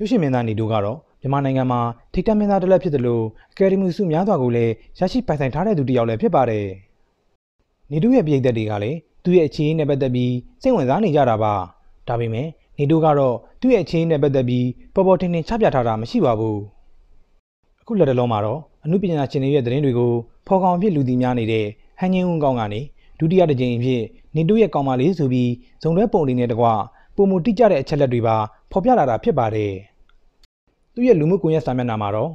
ရုပ်ရှင်မင်းသားနေတိုးကတော့မြန်မာနိုင်ငံမှာထိတက်မင်းသားတစ်လက်ဖြစ်တယ်လို့အကယ်ဒမီစုများစွာကိုလည်းရရှိပိုင်ဆိုင်ထားတဲ့သူတစ်ယောက်လည်းဖြစ်ပါတယ်။နေတိုးရဲ့ပြည်သက်တွေကလည်းသူ့ရဲ့အခြေအနေနဲ့ပတ်သက်ပြီးစိတ်ဝင်စားနေကြတာပါ။ဒါပေမဲ့နေတိုးကတော့သူ့ရဲ့အခြေအနေနဲ့ပတ်သက်ပြီးပေါ်ပေါ်ထင်ထင်ချပြထားတာမရှိပါဘူး။အခုလက်တလုံးမှာတော့အမှုပညာရှင်တွေရဲ့သတင်းတွေကိုဖော်ကောင်ဖြစ်လူသည်များနေတဲ့ဟန်ချင်းဝန်ကောင်ကနေဒုတိယတစ်ကြိမ်အဖြစ်နေတိုးရဲ့ကောင်မလေးဆိုပြီးဇုံတွဲပုံတွေနဲ့တကွပုံမူတိကျတဲ့အချက်လက်တွေပါဖော်ပြလာတာဖြစ်ပါတယ်။သူ့ရဲ့လူမှုကွန်ရက်စာမျက်နှာမှာတော့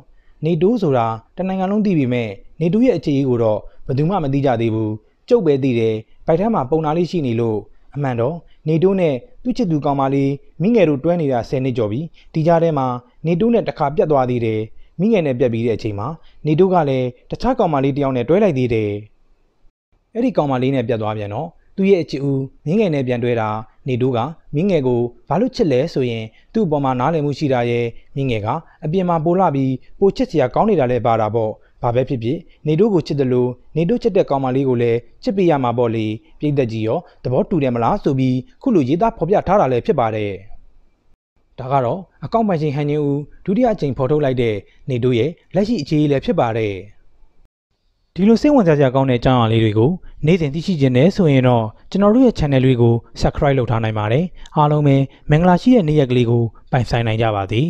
နေတိုးဆိုတာတနိုင်ငံလုံးသိပြီမဲ့နေတိုးရဲ့အခြေအရေးကိုတော့ဘယ်သူမှမသိကြသေးဘူး။ကျုပ်ပဲသိတယ်။ဗိုက်ထမ်းမှာပုံနာလေးရှိနေလို့အမှန်တော့နေတိုးနဲ့သူ့ချစ်သူကောင်မလေးမိငယ်တို့တွဲနေတာ10နှစ်ကျော်ပြီ။ဒီကြားထဲမှာနေတိုးနဲ့တခါပြတ်သွားသေးတယ်။မိငယ်နဲ့ပြတ်ပြီးတဲ့အချိန်မှာနေတိုးကလည်းတခြားကောင်မလေးတယောက်နဲ့တွဲလိုက်သေးတယ်။အဲ့ဒီကောင်မလေးနဲ့ပြတ်သွားပြန်တော့သူ့ရဲ့အချစ်ဦးမိငယ်နဲ့ပြန်တွဲတာနေတိုးကမင်းငယ်ကိုဘာလို့ချစ်လဲဆိုရင်သူ့အပေါ်မှာနားလည်မှုရှိတာရဲ့မင်းငယ်ကအပြင်မှာပိုလာပြီးပိုချစ်စရာကောင်းနေတာလည်းပါတာပေါ့ဘာပဲဖြစ်ဖြစ်နေတိုးကိုချစ်တယ်လို့နေတိုးချစ်တဲ့ကောင်မလေးကိုလည်းချစ်ပြရမှာပေါ့လေပြိသက်ကြီးရောသဘောတူတယ်မလားဆိုပြီးခုလိုရေးသားဖော်ပြထားတာလည်းဖြစ်ပါတယ်ဒါကတော့အကောင့်ပိုင်ရှင်ဟန်ရင်ဦးဒုတိယအကြိမ်ဖော်ထုတ်လိုက်တဲ့နေတိုးရဲ့လက်ရှိအခြေအနေလည်းဖြစ်ပါတယ်ဒီလိုစိတ်ဝင်စားစရာကောင်းတဲ့အကြောင်းအရာလေးတွေကိုနေ့စဉ်သိရှိခြင်းနဲ့ဆိုရင်တော့ကျွန်တော်တို့ရဲ့ channel လေးကို subscribe လုပ်ထားနိုင်ပါတယ်အားလုံးပဲမင်္ဂလာရှိတဲ့နေ့ရက်ကလေးကိုပိုင်ဆိုင်နိုင်ကြပါသည်